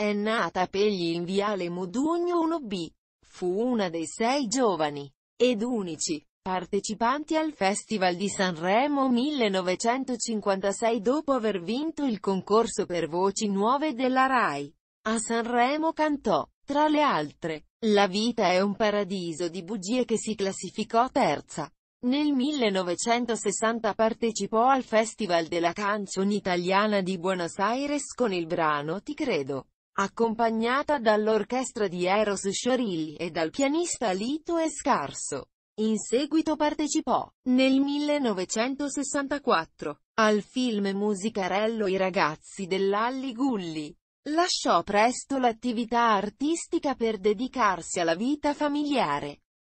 È nata a Pegli in viale Modugno 1B. Fu una dei sei giovani ed unici partecipanti al Festival di Sanremo 1956 dopo aver vinto il concorso per voci nuove della RAI. A Sanremo cantò, tra le altre, La vita è un paradiso di bugie che si classificò terza. Nel 1960 partecipò al Festival della Canzone Italiana di Buenos Aires con il brano Ti credo accompagnata dall'orchestra di Eros Sciorili e dal pianista Lito Escarso. In seguito partecipò, nel 1964, al film musicarello I ragazzi dell'Alli Gulli. Lasciò presto l'attività artistica per dedicarsi alla vita familiare.